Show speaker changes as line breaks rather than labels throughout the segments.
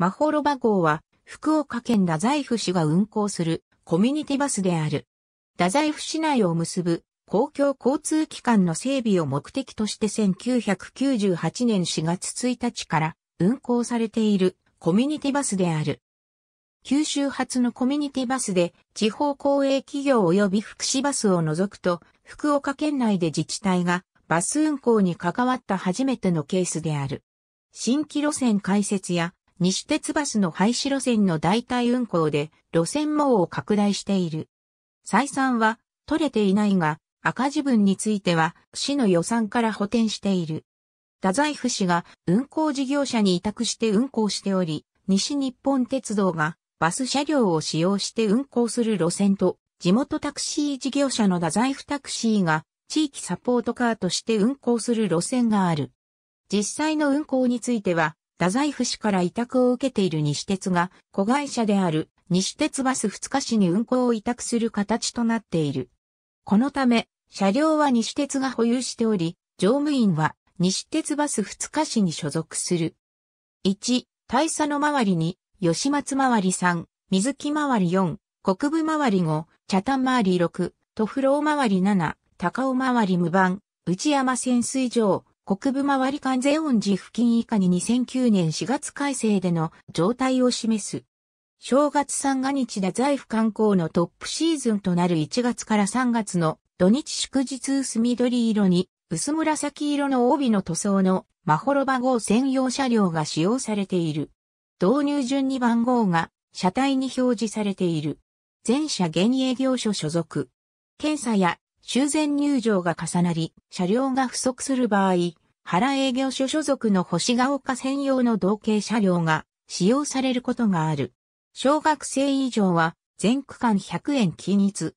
マホロバ号は、福岡県太宰府市が運行するコミュニティバスである。太宰府市内を結ぶ公共交通機関の整備を目的として1998年4月1日から運行されているコミュニティバスである。九州発のコミュニティバスで地方公営企業及び福祉バスを除くと福岡県内で自治体がバス運行に関わった初めてのケースである。新規路線開設や西鉄バスの廃止路線の代替運行で路線網を拡大している。採算は取れていないが赤字分については市の予算から補填している。太宰府市が運行事業者に委託して運行しており、西日本鉄道がバス車両を使用して運行する路線と地元タクシー事業者の太宰府タクシーが地域サポートカーとして運行する路線がある。実際の運行については、太宰府市から委託を受けている西鉄が、子会社である西鉄バス二日市に運行を委託する形となっている。このため、車両は西鉄が保有しており、乗務員は西鉄バス二日市に所属する。1、大佐の周りに、吉松周り3、水木周り4、国部周り5、茶炭周り6、都フロー周り7、高尾周り無番、内山潜水場、国部周り関税音寺付近以下に2009年4月改正での状態を示す。正月三が日で財布観光のトップシーズンとなる1月から3月の土日祝日薄緑色に薄紫色の帯の塗装のマホロバ号専用車両が使用されている。導入順に番号が車体に表示されている。全車現営業所所属。検査や修繕入場が重なり、車両が不足する場合、原営業所所属の星ヶ丘専用の同型車両が使用されることがある。小学生以上は全区間100円均一。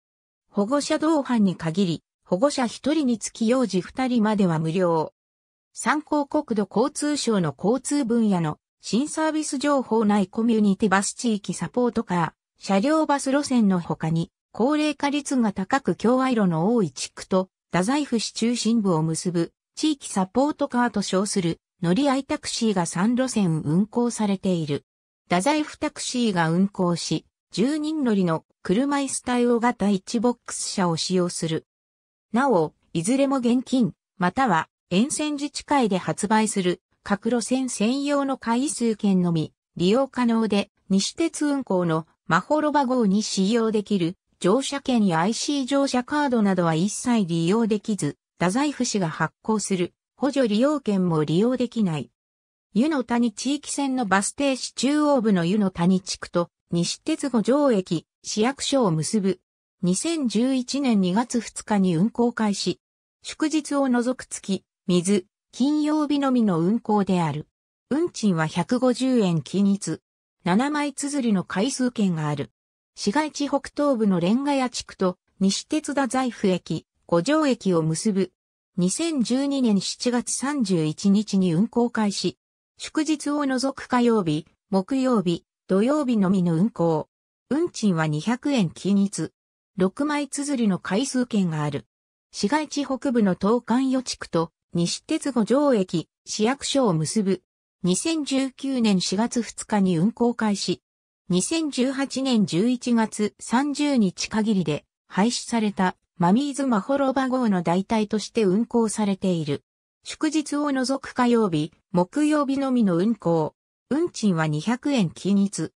保護者同伴に限り、保護者1人につき幼児2人までは無料。参考国土交通省の交通分野の新サービス情報内コミュニティバス地域サポートカー、車両バス路線の他に、高齢化率が高く共和路の多い地区と、太宰府市中心部を結ぶ、地域サポートカーと称する、乗り合いタクシーが3路線運行されている。太宰府タクシーが運行し、10人乗りの車椅子対応型1ボックス車を使用する。なお、いずれも現金、または沿線自治会で発売する各路線専用の回数券のみ利用可能で西鉄運行のマホロバ号に使用できる乗車券や IC 乗車カードなどは一切利用できず、太宰府市が発行する補助利用券も利用できない。湯の谷地域線のバス停市中央部の湯の谷地区と西鉄五条駅、市役所を結ぶ。2011年2月2日に運行開始。祝日を除く月、水、金曜日のみの運行である。運賃は150円均一。7枚綴りの回数券がある。市街地北東部のレンガ屋地区と西鉄田財布駅、五条駅を結ぶ。2012年7月31日に運行開始。祝日を除く火曜日、木曜日、土曜日のみの運行。運賃は200円均一。6枚綴りの回数券がある。市街地北部の東関予地区と西鉄五条駅、市役所を結ぶ。2019年4月2日に運行開始。2018年11月30日限りで廃止されたマミーズマホロバ号の代替として運行されている。祝日を除く火曜日、木曜日のみの運行。運賃は200円均一。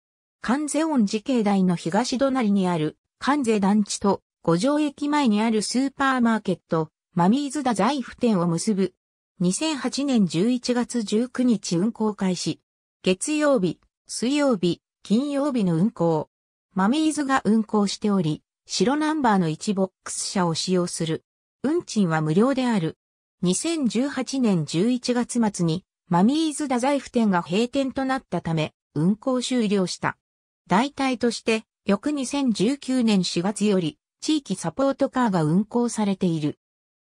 関税音寺境内の東隣にある関税団地と五条駅前にあるスーパーマーケット、マミーズダ財布店を結ぶ。2008年11月19日運行開始。月曜日、水曜日、金曜日の運行。マミーズが運行しており、白ナンバーの1ボックス車を使用する。運賃は無料である。2018年11月末に、マミーズ太宰府店が閉店となったため、運行終了した。代替として、翌2019年4月より、地域サポートカーが運行されている。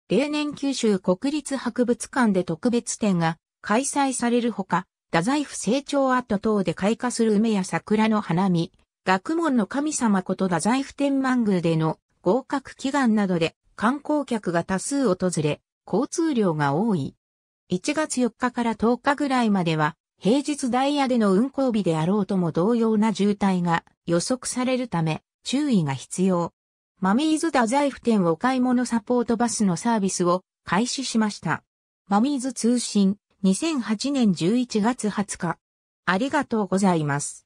例年九州国立博物館で特別展が開催されるほか、太宰府成長跡等で開花する梅や桜の花見、学問の神様こと太宰府天満宮での合格祈願などで観光客が多数訪れ、交通量が多い。1月4日から10日ぐらいまでは、平日ダイヤでの運行日であろうとも同様な渋滞が予測されるため、注意が必要。マミーズ太宰府店お買い物サポートバスのサービスを開始しました。マミーズ通信、2008年11月20日。ありがとうございます。